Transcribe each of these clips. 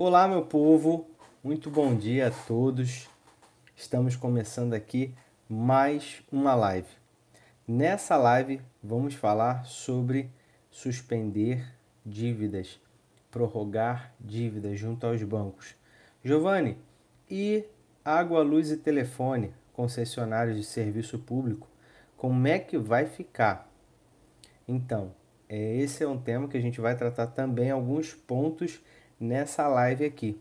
Olá, meu povo, muito bom dia a todos. Estamos começando aqui mais uma live. Nessa live, vamos falar sobre suspender dívidas, prorrogar dívidas junto aos bancos. Giovanni, e água, luz e telefone, concessionários de serviço público, como é que vai ficar? Então, é, esse é um tema que a gente vai tratar também alguns pontos nessa live aqui,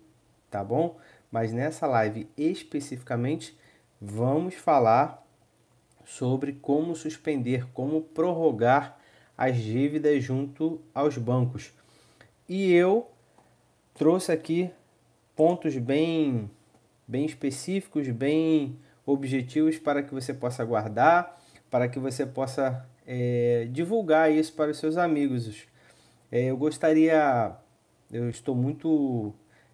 tá bom? Mas nessa live especificamente, vamos falar sobre como suspender, como prorrogar as dívidas junto aos bancos. E eu trouxe aqui pontos bem bem específicos, bem objetivos para que você possa guardar, para que você possa é, divulgar isso para os seus amigos. É, eu gostaria eu estou muito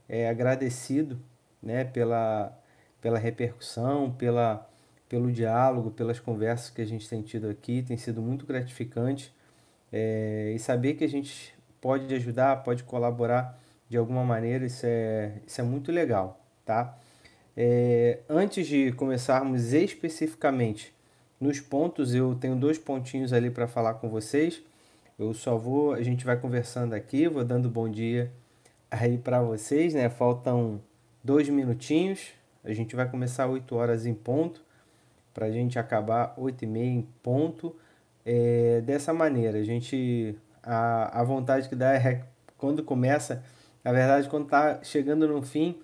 é, agradecido né, pela, pela repercussão, pela, pelo diálogo, pelas conversas que a gente tem tido aqui. Tem sido muito gratificante. É, e saber que a gente pode ajudar, pode colaborar de alguma maneira, isso é, isso é muito legal, tá? É, antes de começarmos especificamente nos pontos, eu tenho dois pontinhos ali para falar com vocês. Eu só vou, a gente vai conversando aqui, vou dando bom dia aí para vocês, né? Faltam dois minutinhos. A gente vai começar 8 horas em ponto, para a gente acabar 8 e meia em ponto. É, dessa maneira, a gente a, a vontade que dá é quando começa, na verdade, quando tá chegando no fim,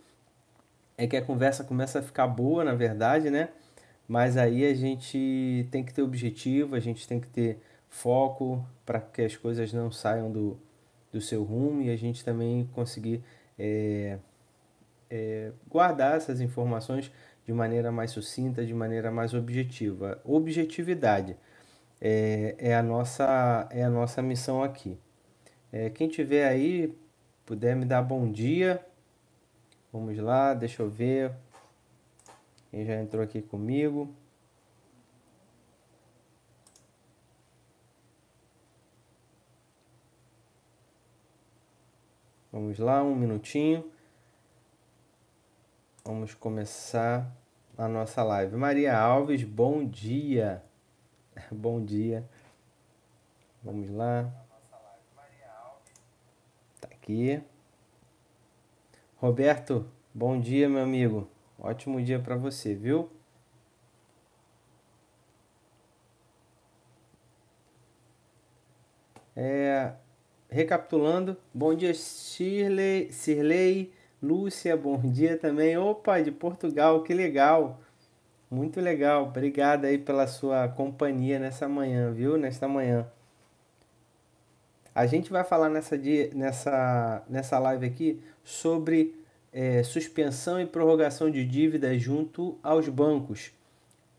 é que a conversa começa a ficar boa, na verdade, né? Mas aí a gente tem que ter objetivo, a gente tem que ter foco para que as coisas não saiam do, do seu rumo e a gente também conseguir é, é, guardar essas informações de maneira mais sucinta, de maneira mais objetiva. Objetividade é, é, a, nossa, é a nossa missão aqui. É, quem tiver aí, puder me dar bom dia. Vamos lá, deixa eu ver. Quem já entrou aqui comigo. Vamos lá, um minutinho. Vamos começar a nossa live. Maria Alves, bom dia. Bom dia. Vamos lá. Tá aqui. Roberto, bom dia, meu amigo. Ótimo dia para você, viu? É, recapitulando, bom dia Shirley, Sirley, Lúcia, bom dia também. Opa, de Portugal, que legal. Muito legal. Obrigado aí pela sua companhia nessa manhã, viu? Nesta manhã. A gente vai falar nessa, dia, nessa, nessa live aqui sobre é, suspensão e prorrogação de dívidas junto aos bancos.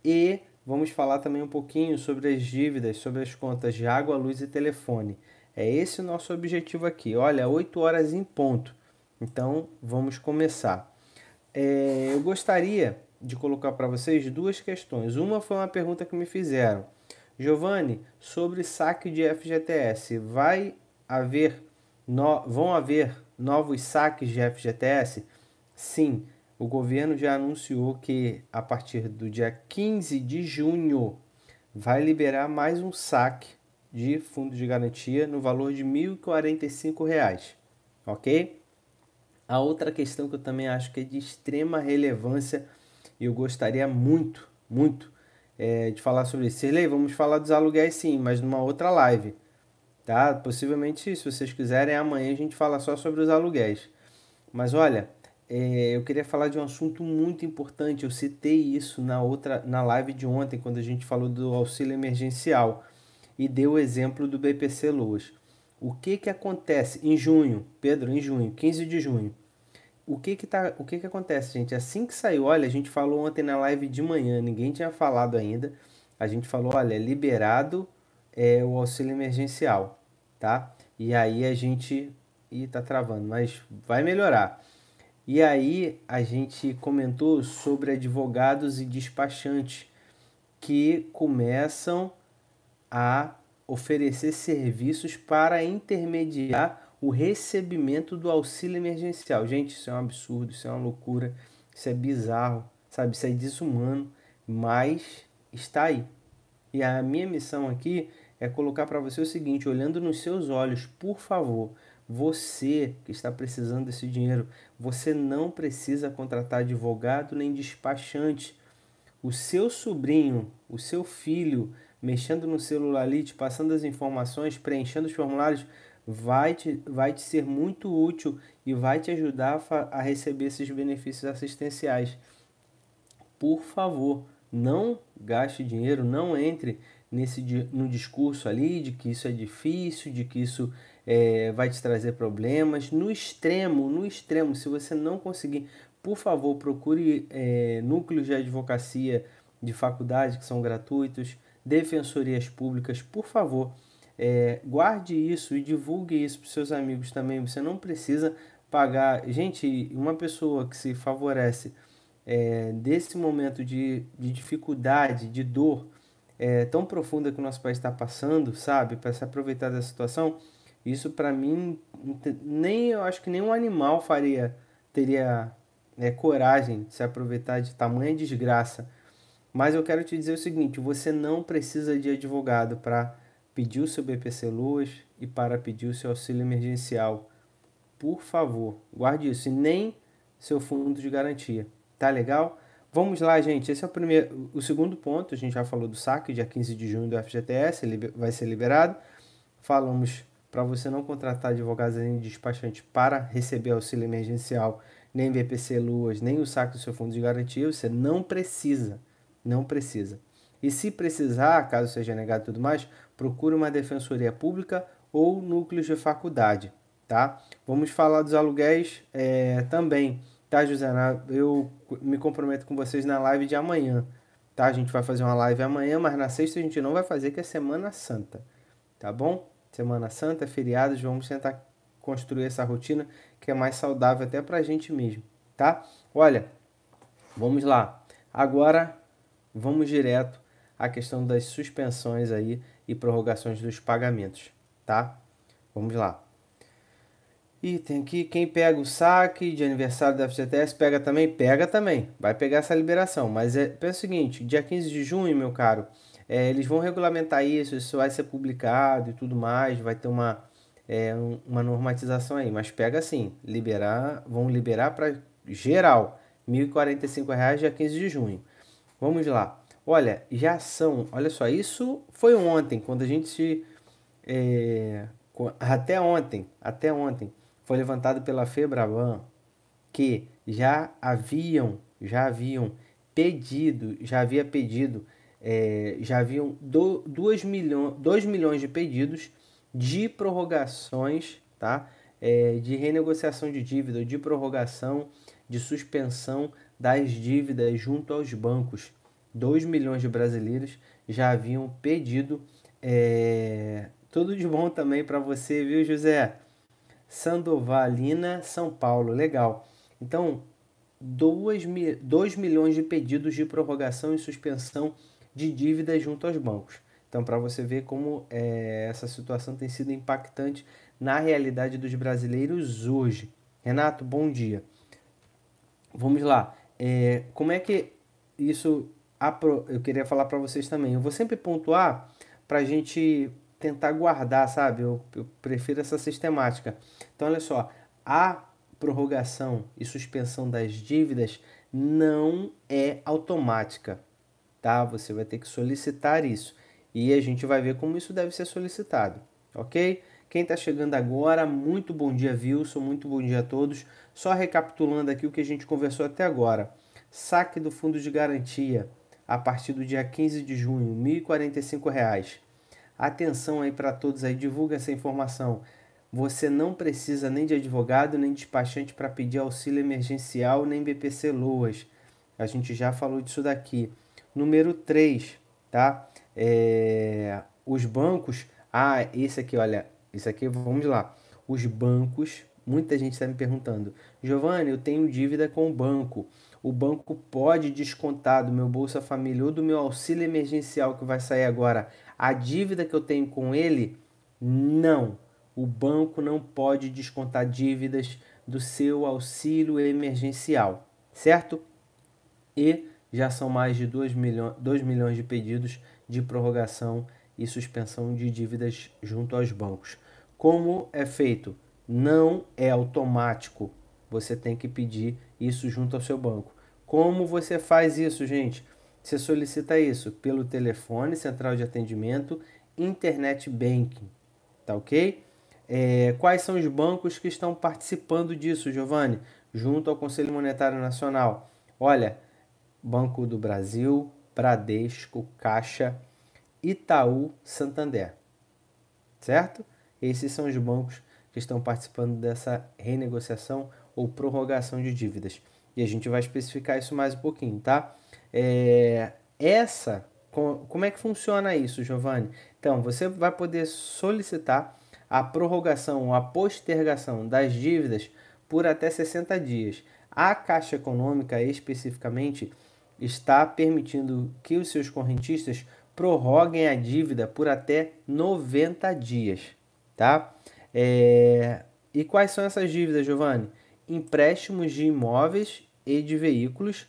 E vamos falar também um pouquinho sobre as dívidas, sobre as contas de água, luz e telefone. É esse o nosso objetivo aqui. Olha, 8 horas em ponto. Então, vamos começar. É, eu gostaria de colocar para vocês duas questões. Uma foi uma pergunta que me fizeram. Giovanni, sobre saque de FGTS, vai haver no... vão haver novos saques de FGTS? Sim, o governo já anunciou que a partir do dia 15 de junho vai liberar mais um saque de fundo de garantia no valor de R$ 1.045, ok? A outra questão que eu também acho que é de extrema relevância e eu gostaria muito, muito é, de falar sobre isso. Sirlei, vamos falar dos aluguéis sim, mas numa outra live, tá? Possivelmente, se vocês quiserem, amanhã a gente fala só sobre os aluguéis. Mas olha, é, eu queria falar de um assunto muito importante. Eu citei isso na outra na live de ontem, quando a gente falou do auxílio emergencial e deu o exemplo do BPC Loas. O que, que acontece em junho, Pedro, em junho, 15 de junho? O que que, tá, o que que acontece, gente? Assim que saiu, olha, a gente falou ontem na live de manhã, ninguém tinha falado ainda. A gente falou, olha, é liberado é o auxílio emergencial, tá? E aí a gente. Ih, tá travando, mas vai melhorar. E aí a gente comentou sobre advogados e despachantes que começam a oferecer serviços para intermediar o recebimento do auxílio emergencial. Gente, isso é um absurdo, isso é uma loucura, isso é bizarro, sabe? Isso é desumano, mas está aí. E a minha missão aqui é colocar para você o seguinte, olhando nos seus olhos, por favor, você que está precisando desse dinheiro, você não precisa contratar advogado nem despachante. O seu sobrinho, o seu filho, mexendo no celular ali, te passando as informações, preenchendo os formulários, vai te, vai te ser muito útil e vai te ajudar a receber esses benefícios assistenciais. Por favor, não gaste dinheiro, não entre nesse no discurso ali de que isso é difícil, de que isso é, vai te trazer problemas. No extremo, no extremo, se você não conseguir, por favor, procure é, núcleos de advocacia de faculdade que são gratuitos defensorias públicas, por favor, é, guarde isso e divulgue isso para seus amigos também. Você não precisa pagar. Gente, uma pessoa que se favorece é, desse momento de, de dificuldade, de dor é, tão profunda que o nosso país está passando, sabe, para se aproveitar da situação, isso para mim, nem eu acho que nenhum animal faria, teria é, coragem de se aproveitar de tamanha desgraça mas eu quero te dizer o seguinte: você não precisa de advogado para pedir o seu BPC Luz e para pedir o seu auxílio emergencial. Por favor, guarde isso e nem seu fundo de garantia. Tá legal? Vamos lá, gente. Esse é o primeiro, o segundo ponto. A gente já falou do saque dia 15 de junho do FGTS, ele vai ser liberado. Falamos para você não contratar advogados nem despachante para receber auxílio emergencial, nem BPC Luas, nem o saque do seu fundo de garantia, você não precisa. Não precisa. E se precisar, caso seja negado e tudo mais, procure uma defensoria pública ou núcleos de faculdade, tá? Vamos falar dos aluguéis é, também, tá, José? Eu me comprometo com vocês na live de amanhã, tá? A gente vai fazer uma live amanhã, mas na sexta a gente não vai fazer, que é Semana Santa, tá bom? Semana Santa, é feriados, vamos tentar construir essa rotina que é mais saudável até pra gente mesmo, tá? Olha, vamos lá. Agora vamos direto à questão das suspensões aí e prorrogações dos pagamentos, tá? Vamos lá. E tem aqui quem pega o saque de aniversário da FGTS, pega também? Pega também, vai pegar essa liberação. Mas é, pensa o seguinte, dia 15 de junho, meu caro, é, eles vão regulamentar isso, isso vai ser publicado e tudo mais, vai ter uma, é, uma normatização aí. Mas pega assim, liberar, vão liberar para geral, R$ 1.045 dia 15 de junho. Vamos lá. Olha, já são. Olha só, isso foi ontem, quando a gente. É, até ontem, até ontem, foi levantado pela Febraban que já haviam, já haviam pedido, já havia pedido, é, já haviam 2 milhões, 2 milhões de pedidos de prorrogações, tá? É, de renegociação de dívida, de prorrogação, de suspensão das dívidas junto aos bancos. 2 milhões de brasileiros já haviam pedido. É... Tudo de bom também para você, viu, José? Sandovalina, São Paulo. Legal. Então, 2, mi 2 milhões de pedidos de prorrogação e suspensão de dívidas junto aos bancos. Então, para você ver como é, essa situação tem sido impactante na realidade dos brasileiros hoje. Renato, bom dia. Vamos lá é, como é que isso eu queria falar para vocês também. Eu vou sempre pontuar para a gente tentar guardar, sabe? Eu, eu, prefiro essa sistemática. Então, olha só, a prorrogação e suspensão das dívidas não é automática, tá? Você vai ter que solicitar isso e a gente vai ver como isso deve ser solicitado, ok? Quem está chegando agora, muito bom dia, Wilson, muito bom dia a todos. Só recapitulando aqui o que a gente conversou até agora: saque do fundo de garantia a partir do dia 15 de junho, R$ 1.045. Atenção aí para todos aí, divulga essa informação. Você não precisa nem de advogado, nem despachante para pedir auxílio emergencial, nem BPC Loas. A gente já falou disso daqui. Número 3, tá? É, os bancos. Ah, esse aqui, olha. Isso aqui, vamos lá. Os bancos, muita gente está me perguntando, Giovanni, eu tenho dívida com o banco. O banco pode descontar do meu Bolsa Família ou do meu auxílio emergencial que vai sair agora a dívida que eu tenho com ele? Não. O banco não pode descontar dívidas do seu auxílio emergencial, certo? E já são mais de 2 milhões, 2 milhões de pedidos de prorrogação e suspensão de dívidas junto aos bancos. Como é feito? Não é automático. Você tem que pedir isso junto ao seu banco. Como você faz isso, gente? Você solicita isso pelo telefone, central de atendimento, internet banking, tá ok? É, quais são os bancos que estão participando disso, Giovanni? Junto ao Conselho Monetário Nacional. Olha, Banco do Brasil, Bradesco, Caixa, Itaú Santander. Certo? Esses são os bancos que estão participando dessa renegociação ou prorrogação de dívidas. E a gente vai especificar isso mais um pouquinho, tá? É, essa, como é que funciona isso, Giovanni? Então, você vai poder solicitar a prorrogação ou a postergação das dívidas por até 60 dias. A Caixa Econômica, especificamente, está permitindo que os seus correntistas prorroguem a dívida por até 90 dias, tá? É... E quais são essas dívidas, Giovanni? Empréstimos de imóveis e de veículos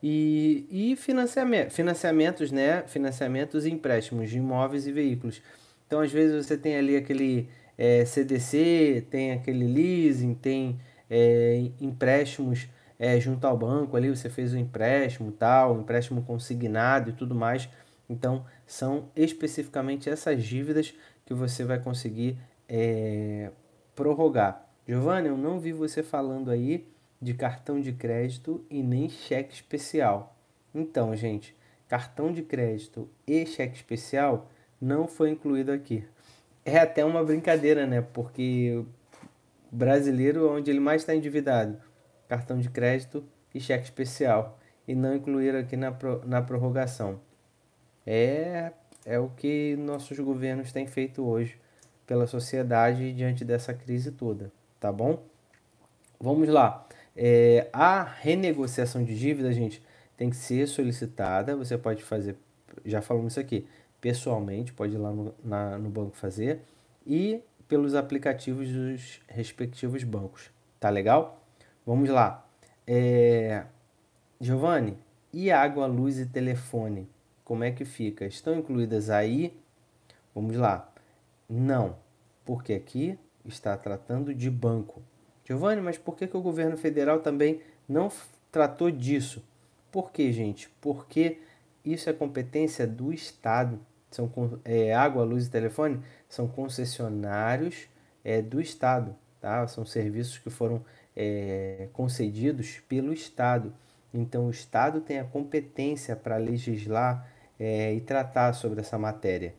e, e financiamento, financiamentos, né? Financiamentos e empréstimos de imóveis e veículos. Então, às vezes, você tem ali aquele é, CDC, tem aquele leasing, tem é, empréstimos é, junto ao banco ali, você fez o um empréstimo tal, um empréstimo consignado e tudo mais. Então, são especificamente essas dívidas que você vai conseguir é, prorrogar. Giovanni, eu não vi você falando aí de cartão de crédito e nem cheque especial. Então, gente, cartão de crédito e cheque especial não foi incluído aqui. É até uma brincadeira, né? Porque brasileiro é onde ele mais está endividado, cartão de crédito e cheque especial, e não incluíram aqui na, na prorrogação. É, é o que nossos governos têm feito hoje pela sociedade diante dessa crise toda, tá bom? Vamos lá. É, a renegociação de dívida, gente, tem que ser solicitada. Você pode fazer, já falamos isso aqui, pessoalmente, pode ir lá no, na, no banco fazer, e pelos aplicativos dos respectivos bancos. Tá legal? Vamos lá. É, Giovanni, e água, luz e telefone? como é que fica? Estão incluídas aí? Vamos lá. Não, porque aqui está tratando de banco. Giovanni, mas por que, que o governo federal também não tratou disso? Por quê, gente? Porque isso é competência do Estado. São é, água, luz e telefone são concessionários é, do Estado, tá? São serviços que foram é, concedidos pelo Estado. Então, o Estado tem a competência para legislar é, e tratar sobre essa matéria.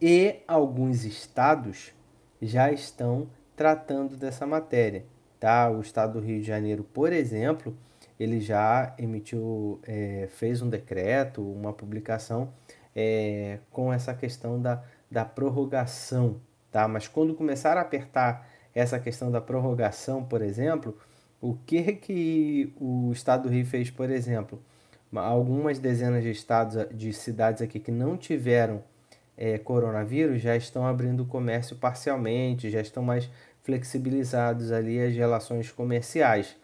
E alguns estados já estão tratando dessa matéria. Tá? O estado do Rio de Janeiro, por exemplo, ele já emitiu, é, fez um decreto, uma publicação é, com essa questão da, da prorrogação. Tá? Mas quando começar a apertar essa questão da prorrogação, por exemplo, o que que o Estado do Rio fez, por exemplo? algumas dezenas de estados, eh, de cidades aqui que não tiveram é, coronavírus já estão abrindo o comércio parcialmente, já estão mais flexibilizados ali as relações comerciais,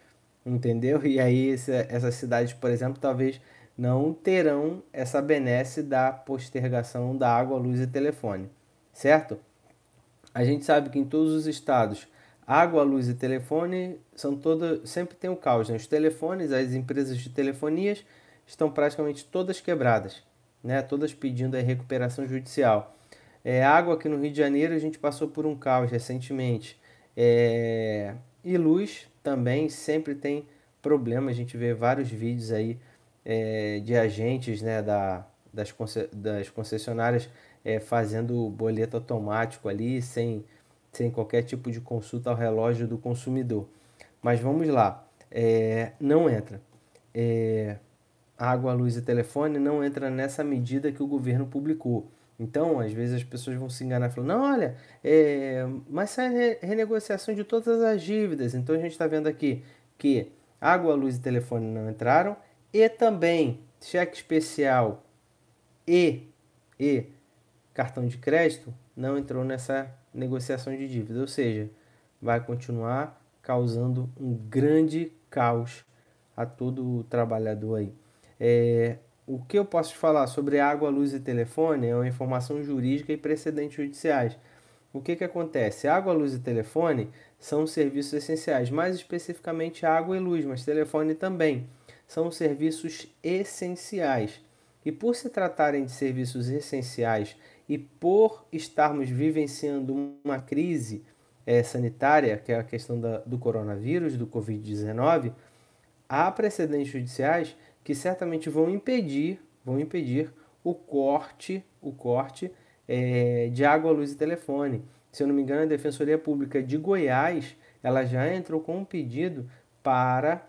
entendeu? E aí essas cidades, por exemplo, talvez não terão essa benesse da postergação da água, luz e telefone, certo? A gente sabe que em todos os estados, água, luz e telefone são todas sempre tem o um caos, né? Os telefones, as empresas de telefonias estão praticamente todas quebradas, né? todas pedindo a recuperação judicial. É, água aqui no Rio de Janeiro a gente passou por um caos recentemente. É, e luz também sempre tem problema. A gente vê vários vídeos aí é, de agentes né, da, das, das concessionárias é, fazendo boleto automático ali, sem, sem qualquer tipo de consulta ao relógio do consumidor. Mas vamos lá, é, não entra. É, água, luz e telefone não entra nessa medida que o governo publicou. Então, às vezes as pessoas vão se enganar falando, não, olha, é, mas sai é renegociação de todas as dívidas. Então a gente está vendo aqui que água, luz e telefone não entraram e também cheque especial e, e cartão de crédito não entrou nessa negociação de dívida. Ou seja, vai continuar causando um grande caos a todo trabalhador aí. É, o que eu posso te falar sobre água, luz e telefone é uma informação jurídica e precedentes judiciais. O que, que acontece? Água, luz e telefone são serviços essenciais, mais especificamente água e luz, mas telefone também. São serviços essenciais. E por se tratarem de serviços essenciais e por estarmos vivenciando uma crise é, sanitária, que é a questão da, do coronavírus, do Covid-19, há precedentes judiciais que certamente vão impedir, vão impedir o corte, o corte é, de água, luz e telefone. Se eu não me engano, a Defensoria Pública de Goiás, ela já entrou com um pedido para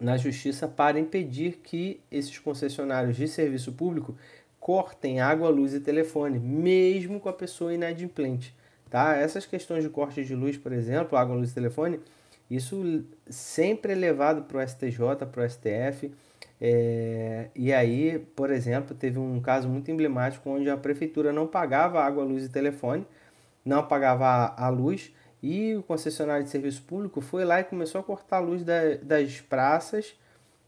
na justiça para impedir que esses concessionários de serviço público cortem água, luz e telefone, mesmo com a pessoa inadimplente, tá? Essas questões de corte de luz, por exemplo, água, luz e telefone, isso sempre é levado para o STJ, para o STF, é, e aí, por exemplo, teve um caso muito emblemático onde a prefeitura não pagava água, luz e telefone, não pagava a luz, e o concessionário de serviço público foi lá e começou a cortar a luz da, das praças,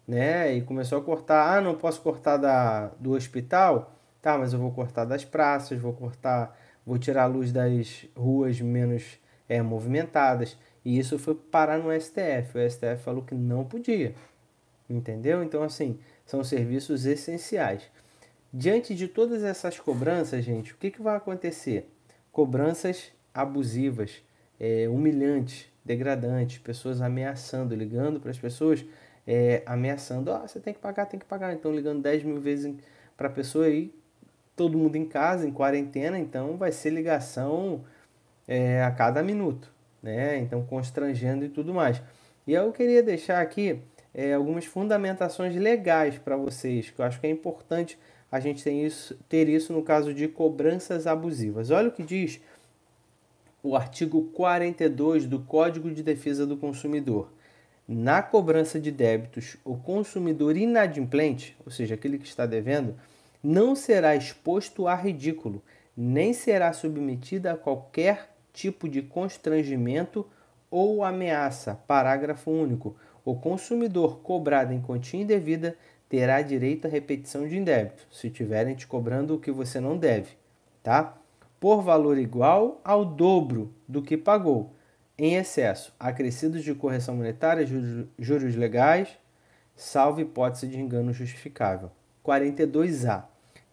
né? E começou a cortar, ah, não posso cortar da, do hospital, tá, mas eu vou cortar das praças, vou cortar, vou tirar a luz das ruas menos é, movimentadas. E isso foi parar no STF. O STF falou que não podia entendeu? Então, assim, são serviços essenciais. Diante de todas essas cobranças, gente, o que, que vai acontecer? Cobranças abusivas, é, humilhantes, degradantes, pessoas ameaçando, ligando para as pessoas, é, ameaçando, ah, você tem que pagar, tem que pagar. Então, ligando 10 mil vezes para a pessoa e todo mundo em casa, em quarentena, então vai ser ligação é, a cada minuto, né? Então, constrangendo e tudo mais. E eu queria deixar aqui é, algumas fundamentações legais para vocês, que eu acho que é importante a gente ter isso, ter isso no caso de cobranças abusivas. Olha o que diz o artigo 42 do Código de Defesa do Consumidor. Na cobrança de débitos, o consumidor inadimplente, ou seja, aquele que está devendo, não será exposto a ridículo, nem será submetido a qualquer tipo de constrangimento ou ameaça. Parágrafo único o consumidor cobrado em quantia indevida terá direito à repetição de indébito, se tiverem te cobrando o que você não deve, tá? Por valor igual ao dobro do que pagou, em excesso, acrescidos de correção monetária, juros, juros legais, salvo hipótese de engano justificável. 42A.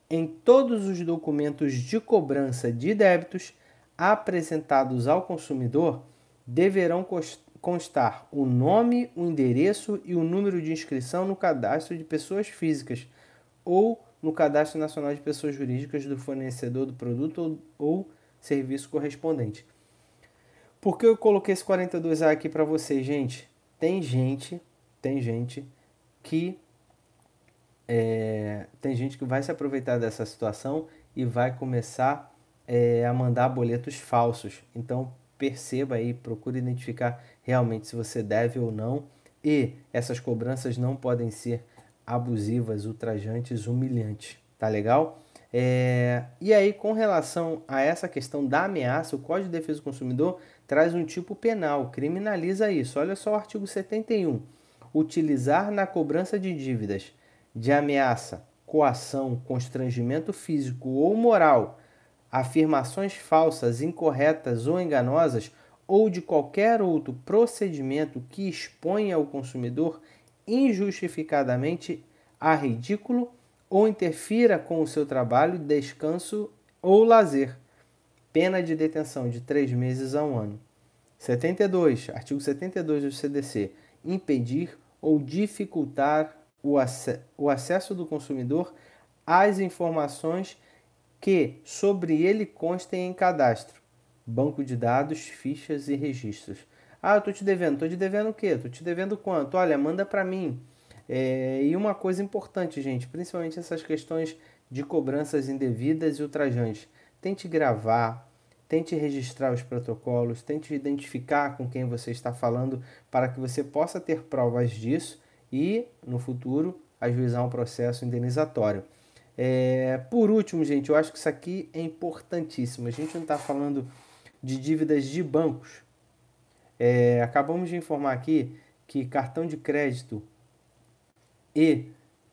Em todos os documentos de cobrança de débitos apresentados ao consumidor, deverão constar o nome, o endereço e o número de inscrição no cadastro de pessoas físicas ou no Cadastro Nacional de Pessoas Jurídicas do fornecedor do produto ou, ou serviço correspondente. Por que eu coloquei esse 42A aqui para vocês, gente? Tem gente, tem gente que é, tem gente que vai se aproveitar dessa situação e vai começar é, a mandar boletos falsos. Então perceba aí, procure identificar realmente se você deve ou não, e essas cobranças não podem ser abusivas, ultrajantes, humilhantes, tá legal? É... e aí, com relação a essa questão da ameaça, o Código de Defesa do Consumidor traz um tipo penal, criminaliza isso. Olha só o artigo 71. Utilizar na cobrança de dívidas de ameaça, coação, constrangimento físico ou moral, afirmações falsas, incorretas ou enganosas ou de qualquer outro procedimento que exponha o consumidor injustificadamente a ridículo ou interfira com o seu trabalho, descanso ou lazer. Pena de detenção de três meses a um ano. 72. Artigo 72 do CDC. Impedir ou dificultar o, ac o acesso do consumidor às informações que sobre ele constem em cadastro banco de dados, fichas e registros. Ah, eu tô te devendo. Tô te devendo o quê? Tô te devendo quanto? Olha, manda para mim. É, e uma coisa importante, gente, principalmente essas questões de cobranças indevidas e ultrajantes. Tente gravar, tente registrar os protocolos, tente identificar com quem você está falando para que você possa ter provas disso e, no futuro, ajuizar um processo indenizatório. É, por último, gente, eu acho que isso aqui é importantíssimo. A gente não está falando de dívidas de bancos. É, acabamos de informar aqui que cartão de crédito e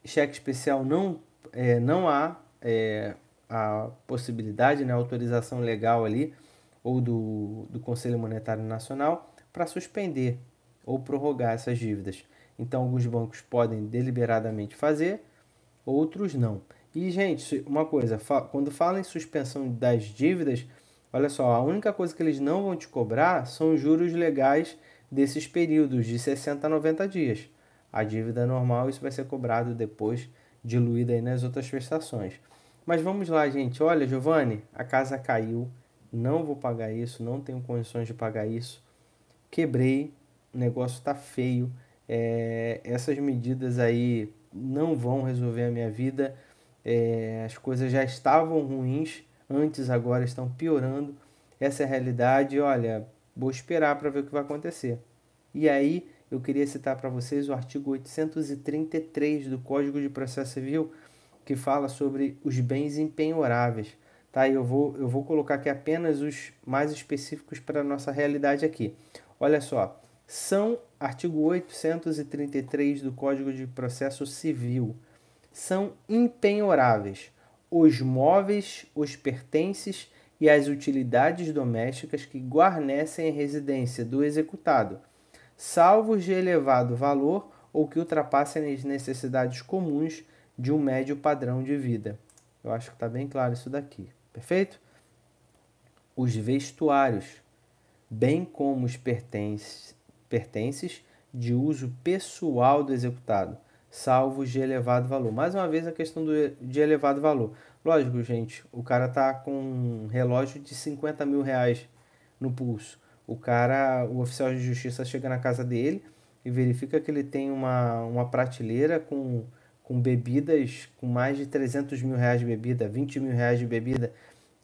cheque especial não, é, não há é, a possibilidade, né, autorização legal ali, ou do, do Conselho Monetário Nacional, para suspender ou prorrogar essas dívidas. Então, alguns bancos podem deliberadamente fazer, outros não. E, gente, uma coisa, quando fala em suspensão das dívidas, Olha só, a única coisa que eles não vão te cobrar são juros legais desses períodos de 60 a 90 dias. A dívida normal, isso vai ser cobrado depois, diluída aí nas outras prestações. Mas vamos lá, gente. Olha, Giovanni, a casa caiu, não vou pagar isso, não tenho condições de pagar isso. Quebrei, o negócio está feio. É, essas medidas aí não vão resolver a minha vida. É, as coisas já estavam ruins antes agora estão piorando. Essa é a realidade. Olha, vou esperar para ver o que vai acontecer. E aí, eu queria citar para vocês o artigo 833 do Código de Processo Civil, que fala sobre os bens empenhoráveis. Tá? Eu vou, eu vou colocar aqui apenas os mais específicos para a nossa realidade aqui. Olha só, são artigo 833 do Código de Processo Civil. São empenhoráveis os móveis, os pertences e as utilidades domésticas que guarnecem a residência do executado, salvos de elevado valor ou que ultrapassem as necessidades comuns de um médio padrão de vida. Eu acho que está bem claro isso daqui, perfeito? Os vestuários, bem como os pertences, pertences de uso pessoal do executado, salvos de elevado valor. Mais uma vez a questão do, de elevado valor. Lógico, gente, o cara tá com um relógio de 50 mil reais no pulso. O cara, o oficial de justiça chega na casa dele e verifica que ele tem uma, uma prateleira com, com bebidas com mais de 300 mil reais de bebida, 20 mil reais de bebida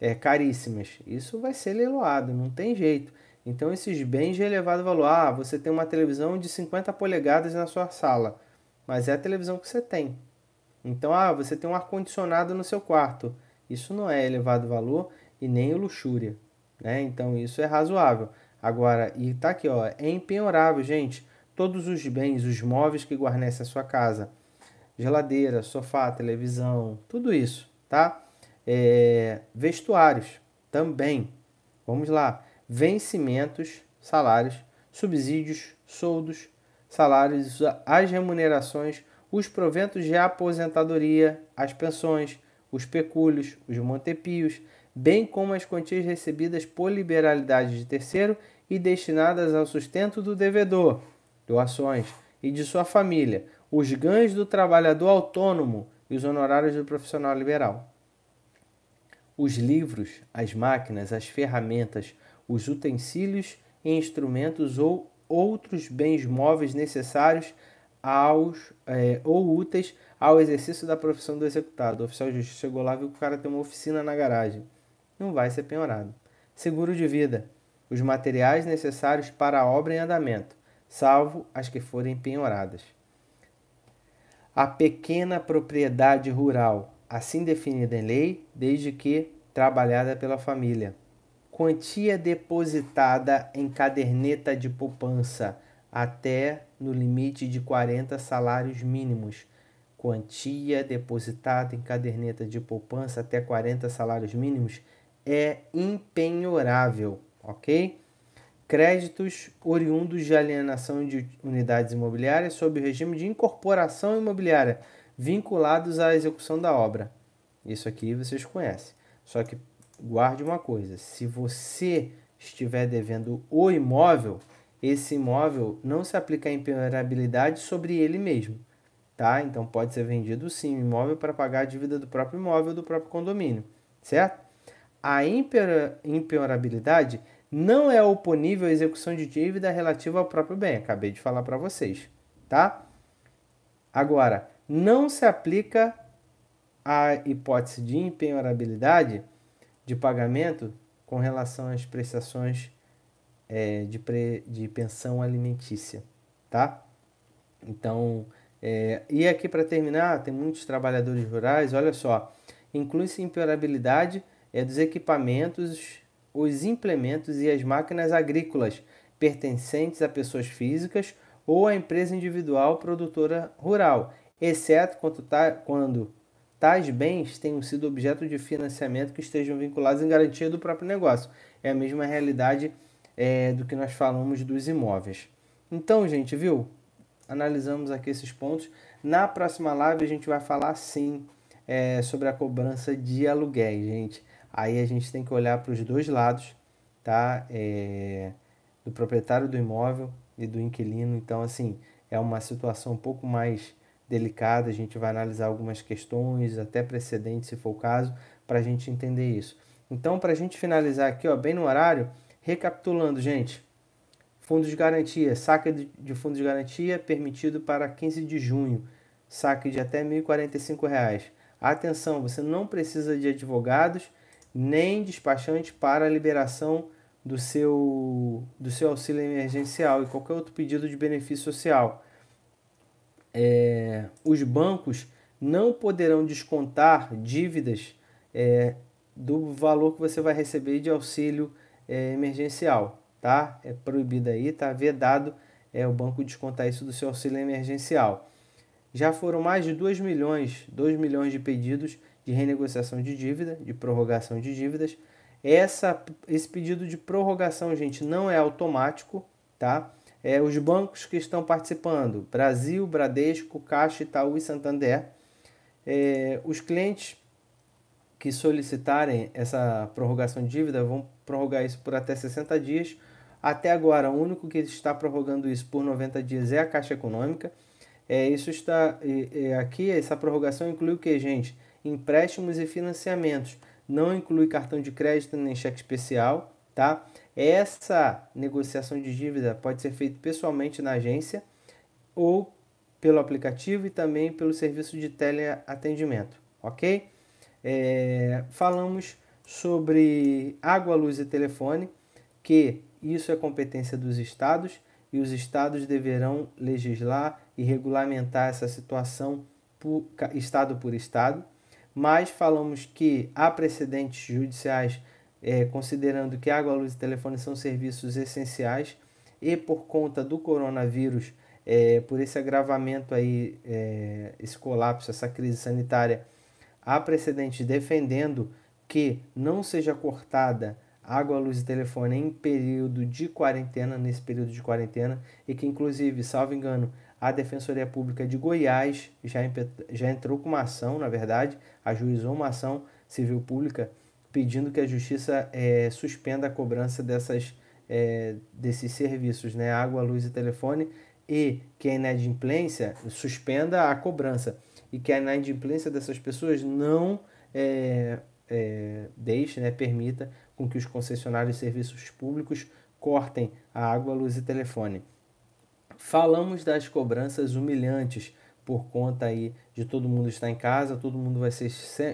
é, caríssimas. Isso vai ser leiloado, não tem jeito. Então esses bens de elevado valor, ah, você tem uma televisão de 50 polegadas na sua sala mas é a televisão que você tem. Então, ah, você tem um ar-condicionado no seu quarto. Isso não é elevado valor e nem luxúria, né? Então, isso é razoável. Agora, e tá aqui, ó, é empenhorável, gente. Todos os bens, os móveis que guarnecem a sua casa, geladeira, sofá, televisão, tudo isso, tá? É, vestuários também. Vamos lá. Vencimentos, salários, subsídios, soldos, salários, as remunerações, os proventos de aposentadoria, as pensões, os pecúlios, os montepios, bem como as quantias recebidas por liberalidade de terceiro e destinadas ao sustento do devedor, doações e de sua família, os ganhos do trabalhador autônomo e os honorários do profissional liberal. Os livros, as máquinas, as ferramentas, os utensílios e instrumentos ou outros bens móveis necessários aos, é, ou úteis ao exercício da profissão do executado. O oficial de justiça chegou lá e viu que o cara tem uma oficina na garagem. Não vai ser penhorado. Seguro de vida. Os materiais necessários para a obra em andamento, salvo as que forem penhoradas. A pequena propriedade rural, assim definida em lei, desde que trabalhada pela família quantia depositada em caderneta de poupança até no limite de 40 salários mínimos. Quantia depositada em caderneta de poupança até 40 salários mínimos é impenhorável, ok? Créditos oriundos de alienação de unidades imobiliárias sob o regime de incorporação imobiliária, vinculados à execução da obra. Isso aqui vocês conhecem. Só que guarde uma coisa: se você estiver devendo o imóvel, esse imóvel não se aplica a impenhorabilidade sobre ele mesmo, tá? Então pode ser vendido sim o imóvel para pagar a dívida do próprio imóvel do próprio condomínio, certo? A impenhorabilidade não é oponível à execução de dívida relativa ao próprio bem, acabei de falar para vocês, tá? Agora, não se aplica a hipótese de impenhorabilidade de pagamento com relação às prestações é, de, pre, de pensão alimentícia, tá? Então, é, e aqui para terminar, tem muitos trabalhadores rurais, olha só, inclui-se imperabilidade é, dos equipamentos, os implementos e as máquinas agrícolas pertencentes a pessoas físicas ou a empresa individual produtora rural, exceto quando, tá, quando tais bens tenham sido objeto de financiamento que estejam vinculados em garantia do próprio negócio. É a mesma realidade é, do que nós falamos dos imóveis. Então, gente, viu? Analisamos aqui esses pontos. Na próxima live a gente vai falar sim é, sobre a cobrança de aluguéis, gente. Aí a gente tem que olhar para os dois lados, tá? É, do proprietário do imóvel e do inquilino. Então, assim, é uma situação um pouco mais delicada, a gente vai analisar algumas questões, até precedentes, se for o caso, para a gente entender isso. Então, para a gente finalizar aqui, ó, bem no horário, recapitulando, gente. Fundos de garantia, saque de fundos de garantia permitido para 15 de junho, saque de até R$ 1.045. Reais. Atenção, você não precisa de advogados nem despachante para a liberação do seu, do seu auxílio emergencial e qualquer outro pedido de benefício social é, os bancos não poderão descontar dívidas é, do valor que você vai receber de auxílio é, emergencial, tá? É proibido aí, tá vedado é, o banco descontar isso do seu auxílio emergencial. Já foram mais de 2 milhões, 2 milhões de pedidos de renegociação de dívida, de prorrogação de dívidas. Essa, esse pedido de prorrogação, gente, não é automático, tá? é, os bancos que estão participando: Brasil, Bradesco, Caixa, Itaú e Santander. É, os clientes que solicitarem essa prorrogação de dívida vão prorrogar isso por até 60 dias. Até agora, o único que está prorrogando isso por 90 dias é a Caixa Econômica. É, isso está é, aqui, essa prorrogação inclui o que, gente? Empréstimos e financiamentos. Não inclui cartão de crédito nem cheque especial tá? Essa negociação de dívida pode ser feita pessoalmente na agência ou pelo aplicativo e também pelo serviço de teleatendimento, ok? É, falamos sobre água, luz e telefone, que isso é competência dos estados e os estados deverão legislar e regulamentar essa situação por, estado por estado. Mas falamos que há precedentes judiciais é, considerando que água, luz e telefone são serviços essenciais e por conta do coronavírus, é, por esse agravamento aí, é, esse colapso, essa crise sanitária, há precedentes defendendo que não seja cortada água, luz e telefone em período de quarentena, nesse período de quarentena, e que inclusive, salvo engano, a Defensoria Pública de Goiás já, já entrou com uma ação, na verdade, ajuizou uma ação civil pública pedindo que a justiça é, suspenda a cobrança dessas, é, desses serviços, né? água, luz e telefone, e que a inadimplência suspenda a cobrança e que a inadimplência dessas pessoas não é, é deixe, né, permita com que os concessionários de serviços públicos cortem a água, luz e telefone. Falamos das cobranças humilhantes por conta aí de todo mundo estar em casa, todo mundo vai ser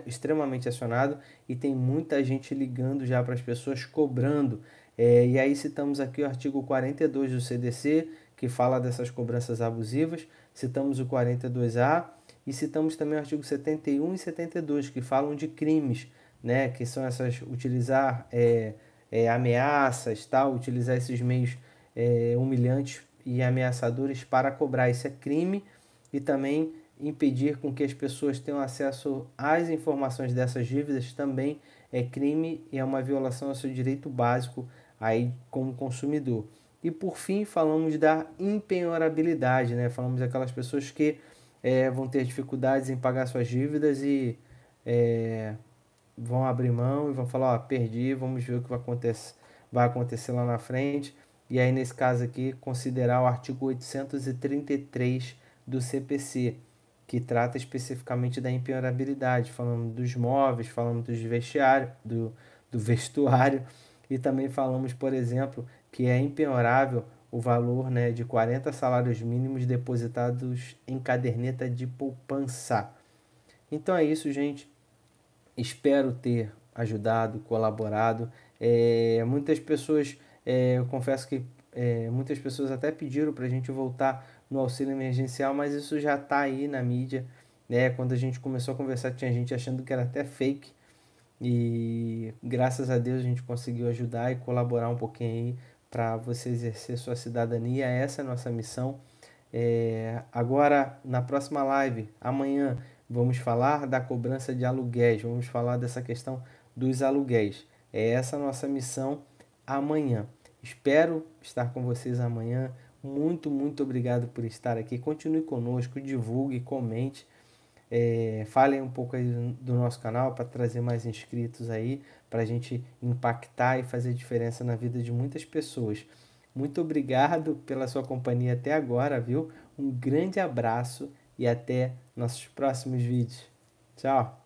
extremamente acionado e tem muita gente ligando já para as pessoas cobrando. É, e aí citamos aqui o artigo 42 do CDC, que fala dessas cobranças abusivas, citamos o 42A e citamos também o artigo 71 e 72, que falam de crimes, né, que são essas utilizar é, é, ameaças, tal, utilizar esses meios é, humilhantes e ameaçadores para cobrar. Isso é crime e também impedir com que as pessoas tenham acesso às informações dessas dívidas também é crime e é uma violação ao seu direito básico aí como consumidor. E por fim, falamos da impenhorabilidade, né? Falamos daquelas pessoas que é, vão ter dificuldades em pagar suas dívidas e é, vão abrir mão e vão falar, ó, perdi, vamos ver o que vai acontecer, vai acontecer lá na frente. E aí, nesse caso aqui, considerar o artigo 833 do CPC, que trata especificamente da impenhorabilidade, falando dos móveis, falamos dos vestiário, do, do vestuário, e também falamos, por exemplo, que é impenhorável o valor né, de 40 salários mínimos depositados em caderneta de poupança. Então é isso, gente. Espero ter ajudado, colaborado. É, muitas pessoas, é, eu confesso que é, muitas pessoas até pediram para a gente voltar no auxílio emergencial, mas isso já está aí na mídia. Né? Quando a gente começou a conversar, tinha gente achando que era até fake. E graças a Deus a gente conseguiu ajudar e colaborar um pouquinho aí para você exercer sua cidadania. Essa é a nossa missão. É, agora, na próxima live, amanhã, vamos falar da cobrança de aluguéis, vamos falar dessa questão dos aluguéis. É essa a nossa missão amanhã. Espero estar com vocês amanhã. Muito, muito obrigado por estar aqui. Continue conosco, divulgue, comente. É, falem um pouco aí do nosso canal para trazer mais inscritos aí, para a gente impactar e fazer diferença na vida de muitas pessoas. Muito obrigado pela sua companhia até agora, viu? Um grande abraço e até nossos próximos vídeos. Tchau!